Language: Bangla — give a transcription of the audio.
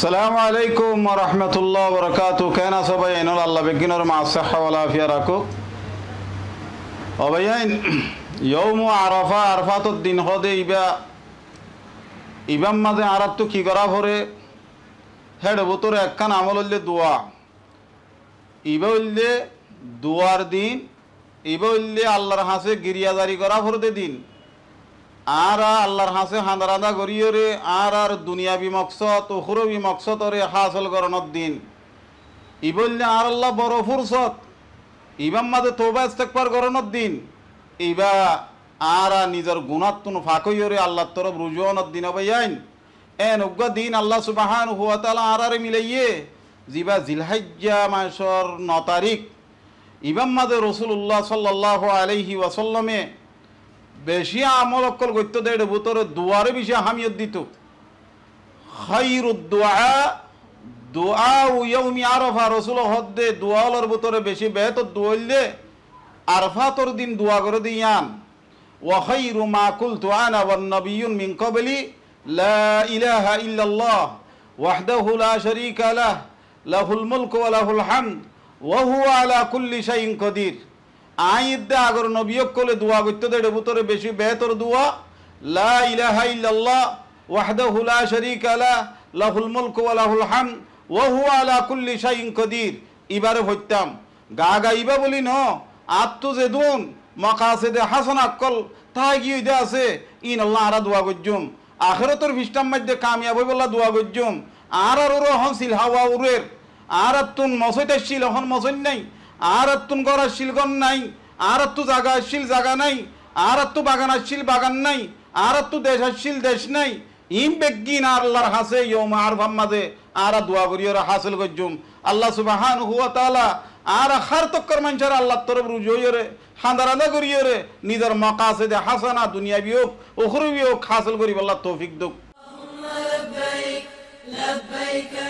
সালামু আলাইকুম রহমতুল্লাহ বরকাত কেন সবাই এনল আল্লাহ বিজ্ঞানের মাসাহিয়া রাখুক অবাইন ইউম আরফা আরফা তো দিন হদে ইবা ইবাম মাঝে আরাত কি করা ভরে হেড় বোতর একখান আমল হইলে দোয়া ইবে হইলে দোয়ার দিন ইবে হইলে আল্লাহর হাসে গিরিয়াদারি করা ভরতে দিন আর আল্লাহর হাসে হান্দারান্দা করিও রে আর আর দুনিয়া বিমকসত হুরবি বিমকসত রে হাসল করণত দিন ই বললে আর আল্লাহ বড় ফুরসত ইবাম মাদে তোবা ইস্তেকবার করণত দিন ইবা আর নিজের গুণাত তুন ফাঁকইও রে আল্লাহর তরফ রুজনত দিন আইন এ উগ্র দিন আল্লাহ সুবাহান হুয়া তালা আর আর মিলাইয়ে জিবা জিলহাজ্জা মাসর ন তারিখ ইবাম মাঝে রসুল্লাহ সাল্লাহ আলহি ওয়াসাল্লামে বেশি আমল অকল গত্য দেয় ভূতরে দুয়ারে বেশি হামিয়ত দিত আরফা রসুল হদ দে দোয়ালর ভূতরে বেশি বেহত দোয়াল দে আরফা দিন দোয়া করে দিয়ান ওহাই রুমা কুল তোয়ান আবার নবীন মিঙ্ক বেলি ইলাহ ইল্লাল্লাহ ওয়াহদাহু লা শরীকা লাহ লাহুল মুলক ওয়া লাহুল হামদ ওয়া হুয়া আলা কুল্লি শাইইন আই ইদ্দা আগর নবিয়োগ করলে দোয়া করতে দেড় বুতরে বেশি বেহতর দোয়া লা ইলাহা ইল্লাল্লাহ ওয়াহদাহু লা শারীকা লা লাহুল মুলক ওয়া লাহুল হাম ওয়া হুয়া আলা কুল্লি শাইইন কদির ইবারে হইতাম গা গাইবা বলি ন আত্মু জেদুন মকাসেদে হাসন আকল তাই কি দে আছে ইন আল্লাহ আরা দোয়া গজ্জুম আখেরতর ভিষ্টাম মধ্যে কামিয়াব বললা দোয়া গজ্জুম আর আর ওর হন সিলহাওয়া উরের আর তুন মসইটা শিল হন মসই নাই আর আত্মুন গড়া শিলগন নাই আর আত্মু জাগা শিল জাগা নাই আর আত্মু বাগান আসছিল বাগান নাই আর আত্মু দেশ আসছিল দেশ নাই ইম বেগিন আর আল্লাহর হাসে ইম আর ভাম্মাদে আর দোয়া করি ওরা হাসিল করজুম আল্লাহ সুবাহান হুয়া তালা আর হার তক্কর মানুষের আল্লাহ তরফ রুজই রে রাঁধা করি ওরে নিজের আছে দে হাসানা দুনিয়া বিয়োগ ওখরু বিয়োগ হাসিল করি আল্লাহ তৌফিক দুক